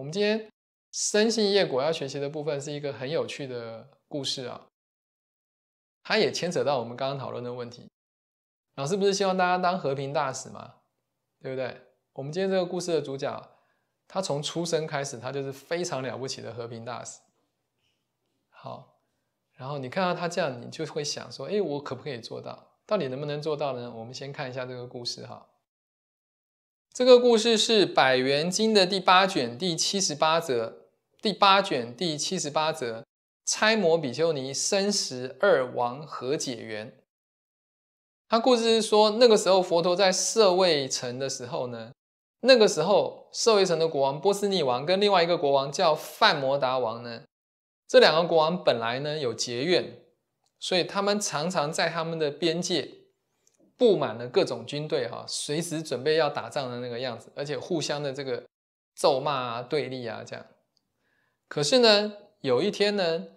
我们今天生性业果要学习的部分是一个很有趣的故事啊，它也牵扯到我们刚刚讨论的问题。老师不是希望大家当和平大使吗？对不对？我们今天这个故事的主角，他从出生开始，他就是非常了不起的和平大使。好，然后你看到他这样，你就会想说，哎，我可不可以做到？到底能不能做到呢？我们先看一下这个故事哈。这个故事是《百元经》的第八卷第七十八则。第八卷第七十八则，拆魔比丘尼生十二王和解缘。他故事是说，那个时候佛陀在舍卫城的时候呢，那个时候社卫城的国王波斯匿王跟另外一个国王叫范摩达王呢，这两个国王本来呢有结怨，所以他们常常在他们的边界。布满了各种军队哈，随时准备要打仗的那个样子，而且互相的这个咒骂啊、对立啊，这样。可是呢，有一天呢，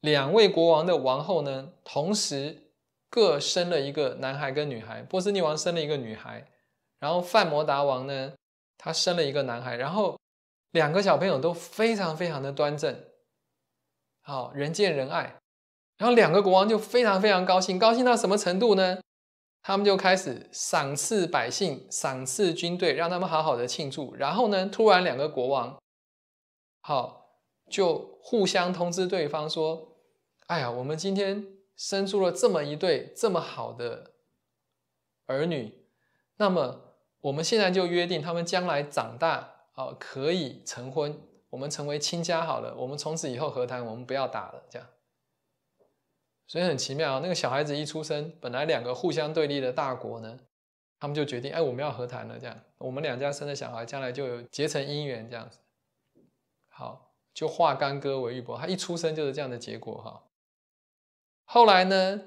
两位国王的王后呢，同时各生了一个男孩跟女孩。波斯尼王生了一个女孩，然后范摩达王呢，他生了一个男孩。然后两个小朋友都非常非常的端正，好人见人爱。然后两个国王就非常非常高兴，高兴到什么程度呢？他们就开始赏赐百姓，赏赐军队，让他们好好的庆祝。然后呢，突然两个国王，好就互相通知对方说：“哎呀，我们今天生出了这么一对这么好的儿女，那么我们现在就约定，他们将来长大啊可以成婚，我们成为亲家好了。我们从此以后和谈，我们不要打了。”这样。所以很奇妙那个小孩子一出生，本来两个互相对立的大国呢，他们就决定，哎，我们要和谈了，这样，我们两家生的小孩将来就结成姻缘，这样子，好，就化干戈为玉帛。他一出生就是这样的结果哈。后来呢，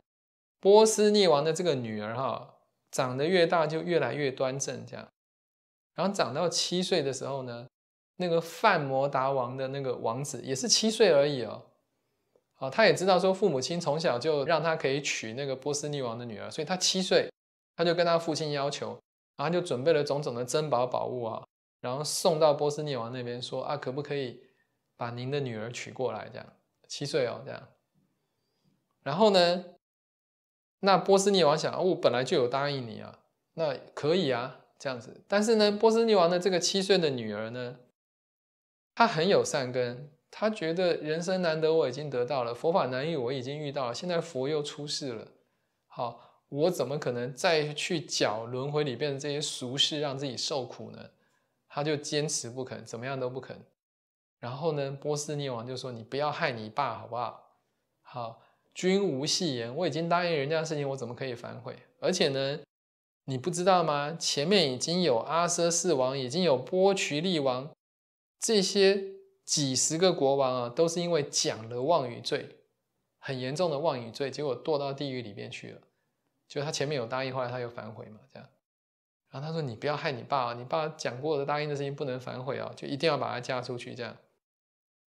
波斯匿王的这个女儿哈，长得越大就越来越端正这样，然后长到七岁的时候呢，那个范摩达王的那个王子也是七岁而已哦。啊，他也知道说父母亲从小就让他可以娶那个波斯匿王的女儿，所以他七岁，他就跟他父亲要求，然后就准备了种种的珍宝宝物啊，然后送到波斯匿王那边说啊，可不可以把您的女儿娶过来？这样七岁哦，这样。然后呢，那波斯匿王想，我本来就有答应你啊，那可以啊，这样子。但是呢，波斯匿王的这个七岁的女儿呢，她很有善根。他觉得人生难得，我已经得到了；佛法难遇，我已经遇到了。现在佛又出世了，好，我怎么可能再去搅轮回里边的这些俗事，让自己受苦呢？他就坚持不肯，怎么样都不肯。然后呢，波斯匿王就说：“你不要害你爸，好不好？”好，君无戏言，我已经答应人家的事情，我怎么可以反悔？而且呢，你不知道吗？前面已经有阿奢四王，已经有波渠利王，这些。几十个国王啊，都是因为讲了妄语罪，很严重的妄语罪，结果堕到地狱里面去了。就他前面有答应，后来他又反悔嘛，这样。然后他说：“你不要害你爸啊，你爸讲过的答应的事情不能反悔啊，就一定要把他嫁出去。”这样。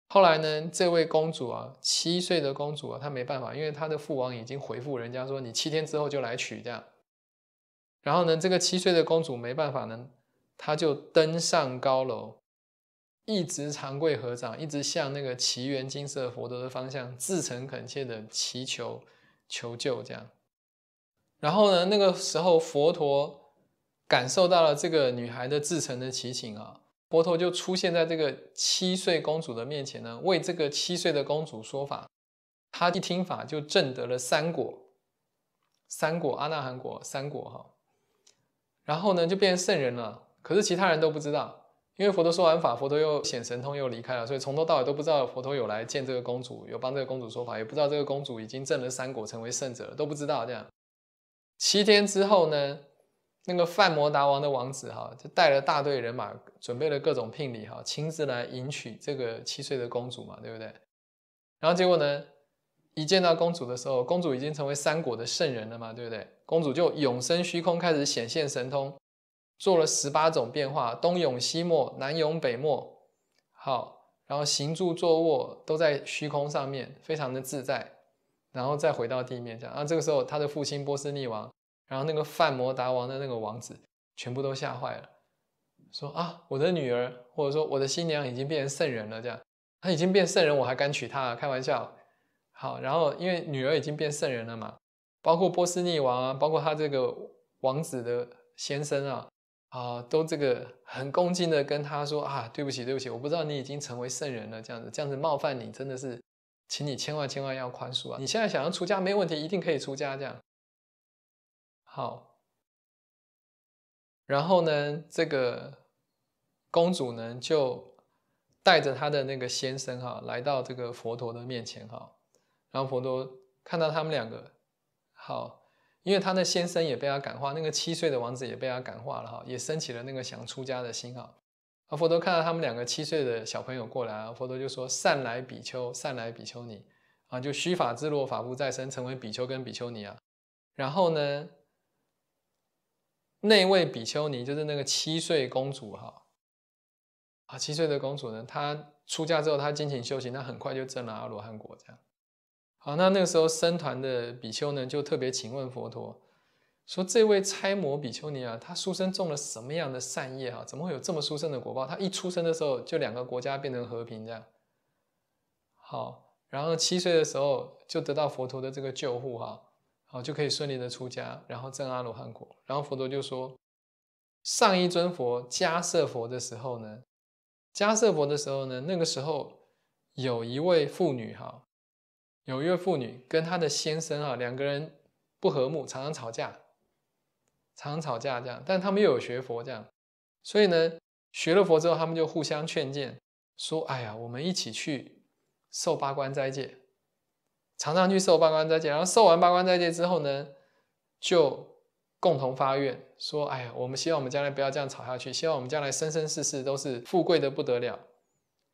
后来呢，这位公主啊，七岁的公主啊，她没办法，因为她的父王已经回复人家说：“你七天之后就来娶。”这样。然后呢，这个七岁的公主没办法呢，她就登上高楼。一直长跪合掌，一直向那个奇缘金色佛陀的方向，至诚恳切的祈求求救。这样，然后呢，那个时候佛陀感受到了这个女孩的至诚的祈请啊，佛陀就出现在这个七岁公主的面前呢，为这个七岁的公主说法。她一听法就证得了三果，三果阿那含果，三果哈。然后呢，就变成圣人了。可是其他人都不知道。因为佛陀说完法，佛陀又显神通又离开了，所以从头到尾都不知道佛陀有来见这个公主，有帮这个公主说法，也不知道这个公主已经证了三果成为圣者了，都不知道这样。七天之后呢，那个范摩达王的王子哈就带了大队人马，准备了各种聘礼哈，亲自来迎娶这个七岁的公主嘛，对不对？然后结果呢，一见到公主的时候，公主已经成为三果的圣人了嘛，对不对？公主就永生虚空开始显现神通。做了十八种变化，东涌西没，南涌北没，好，然后行住坐卧都在虚空上面，非常的自在，然后再回到地面这样。然这个时候，他的父亲波斯匿王，然后那个范摩达王的那个王子，全部都吓坏了，说啊，我的女儿，或者说我的新娘已经变成圣人了，这样她已经变圣人，我还敢娶她？开玩笑。好，然后因为女儿已经变圣人了嘛，包括波斯匿王啊，包括他这个王子的先生啊。啊，都这个很恭敬的跟他说啊，对不起，对不起，我不知道你已经成为圣人了，这样子，这样子冒犯你真的是，请你千万千万要宽恕啊！你现在想要出家没问题，一定可以出家，这样。好，然后呢，这个公主呢就带着她的那个先生哈，来到这个佛陀的面前哈，然后佛陀看到他们两个，好。因为他的先生也被他感化，那个七岁的王子也被他感化了哈，也升起了那个想出家的心哈。啊，佛陀看到他们两个七岁的小朋友过来啊，佛陀就说：“善来比丘，善来比丘尼啊，就虚法自落，法不再生，成为比丘跟比丘尼啊。”然后呢，那位比丘尼就是那个七岁公主哈，啊，七岁的公主呢，她出家之后，她精勤修行，她很快就证了阿罗汉果，这样。啊，那那个时候僧团的比丘呢，就特别请问佛陀，说：“这位差摩比丘尼啊，他出生种了什么样的善业啊？怎么会有这么殊胜的果报？他一出生的时候，就两个国家变成和平这样。好，然后七岁的时候就得到佛陀的这个救护哈，好就可以顺利的出家，然后证阿罗汉果。然后佛陀就说，上一尊佛迦摄佛的时候呢，迦摄佛的时候呢，那个时候有一位妇女哈。”有一位妇女跟她的先生啊，两个人不和睦，常常吵架，常常吵架这样。但他们又有学佛这样，所以呢，学了佛之后，他们就互相劝谏，说：“哎呀，我们一起去受八关斋戒，常常去受八关斋戒。然后受完八关斋戒之后呢，就共同发愿说：‘哎呀，我们希望我们将来不要这样吵下去，希望我们将来生生世世都是富贵的不得了。’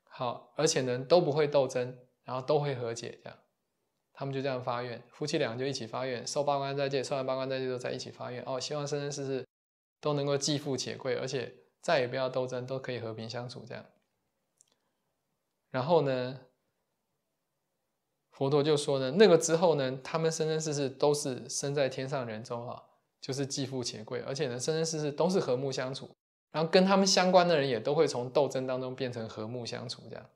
好，而且呢，都不会斗争，然后都会和解这样。”他们就这样发愿，夫妻俩就一起发愿，受八关斋戒，受完八关斋戒之后在一起发愿，哦，希望生生世世都能够既富且贵，而且再也不要斗争，都可以和平相处这样。然后呢，佛陀就说呢，那个之后呢，他们生生世世都是生在天上人中啊，就是既富且贵，而且呢，生生世世都是和睦相处，然后跟他们相关的人也都会从斗争当中变成和睦相处这样。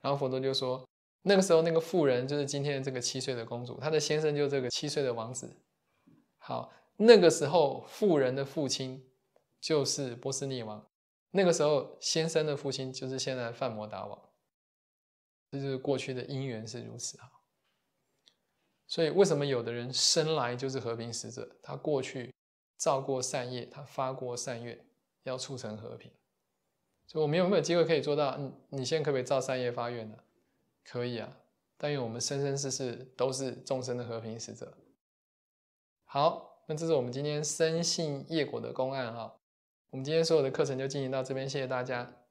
然后佛陀就说。那个时候，那个妇人就是今天的这个七岁的公主，她的先生就这个七岁的王子。好，那个时候妇人的父亲就是波斯匿王，那个时候先生的父亲就是现在范摩达王。这就是过去的因缘是如此。所以，为什么有的人生来就是和平使者？他过去造过善业，他发过善愿，要促成和平。所以我们有没有机会可以做到？你你在可不可以造善业发愿呢？可以啊，但愿我们生生世世都是众生的和平使者。好，那这是我们今天生性业果的公案哈。我们今天所有的课程就进行到这边，谢谢大家。